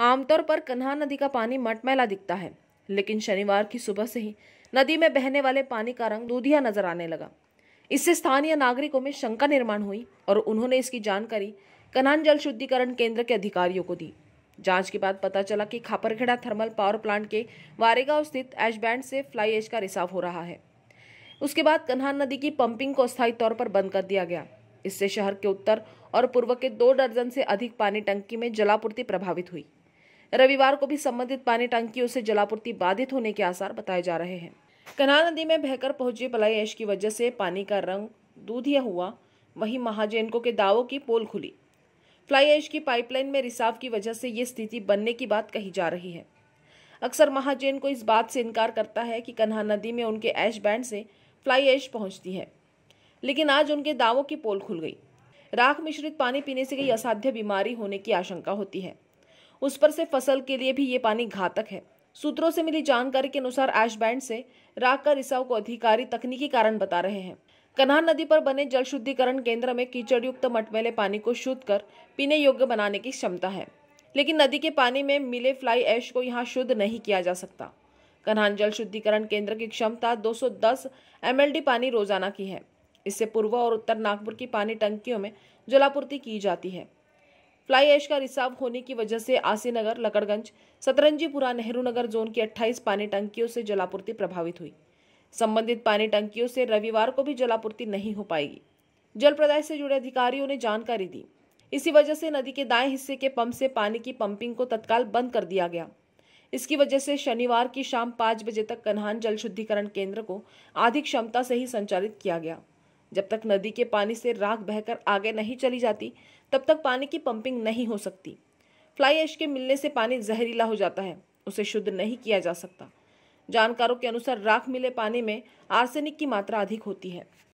आमतौर पर कन्हा नदी का पानी मटमैला दिखता है लेकिन शनिवार की सुबह से ही नदी में बहने वाले पानी का रंग दूधिया नजर आने लगा इससे स्थानीय नागरिकों में शंका निर्माण हुई और उन्होंने इसकी जानकारी कन्हान जल शुद्धिकरण केंद्र के अधिकारियों को दी जांच के बाद पता चला कि खापरखेड़ा थर्मल पावर प्लांट के वारेगांव स्थित एश बैंड से फ्लाई एश का रिसाव हो रहा है उसके बाद कन्हान नदी की पंपिंग को स्थायी तौर पर बंद कर दिया गया इससे शहर के उत्तर और पूर्व के दो दर्जन से अधिक पानी टंकी में जलापूर्ति प्रभावित हुई रविवार को भी संबंधित पानी टंकियों से जलापूर्ति बाधित होने के आसार बताए जा रहे हैं कन्हा नदी में बहकर पहुंचे पलाई ऐश की वजह से पानी का रंग दूधिया हुआ वहीं महाजैनको के दावों की पोल खुली फ्लाई ऐश की पाइपलाइन में रिसाव की वजह से ये स्थिति बनने की बात कही जा रही है अक्सर महाजैन को इस बात से इनकार करता है कि कन्हा नदी में उनके ऐश बैंड से फ्लाई ऐश पहुंचती है लेकिन आज उनके दावों की पोल खुल गई राख मिश्रित पानी पीने से कई असाध्य बीमारी होने की आशंका होती है उस पर से फसल के लिए भी ये पानी घातक है सूत्रों से मिली जानकारी के अनुसार ऐश बैंड से राख का रिसाव को अधिकारी तकनीकी कारण बता रहे हैं कन्हार नदी पर बने जल शुद्धिकरण केंद्र में कीचड़युक्त मटमैले पानी को शुद्ध कर पीने योग्य बनाने की क्षमता है लेकिन नदी के पानी में मिले फ्लाई ऐश को यहाँ शुद्ध नहीं किया जा सकता कन्हान जल शुद्धिकरण केंद्र की क्षमता 210 एमएलडी पानी रोजाना की है इससे पूर्व और उत्तर नागपुर की पानी टंकियों में जलापूर्ति की जाती है फ्लाई ऐश का रिसाव होने की वजह से आसीनगर लकड़गंज सतरंजीपुरा नेहरू नगर जोन की 28 पानी टंकियों से जलापूर्ति प्रभावित हुई संबंधित पानी टंकियों से रविवार को भी जलापूर्ति नहीं हो पाएगी जल प्रदाय से जुड़े अधिकारियों ने जानकारी दी इसी वजह से नदी के दाएं हिस्से के पंप से पानी की पंपिंग को तत्काल बंद कर दिया गया इसकी वजह से शनिवार की शाम पाँच बजे तक कन्हान जल शुद्धिकरण केंद्र को आधी क्षमता से ही संचालित किया गया जब तक नदी के पानी से राख बहकर आगे नहीं चली जाती तब तक पानी की पंपिंग नहीं हो सकती फ्लाई ऐश के मिलने से पानी जहरीला हो जाता है उसे शुद्ध नहीं किया जा सकता जानकारों के अनुसार राख मिले पानी में आर्सेनिक की मात्रा अधिक होती है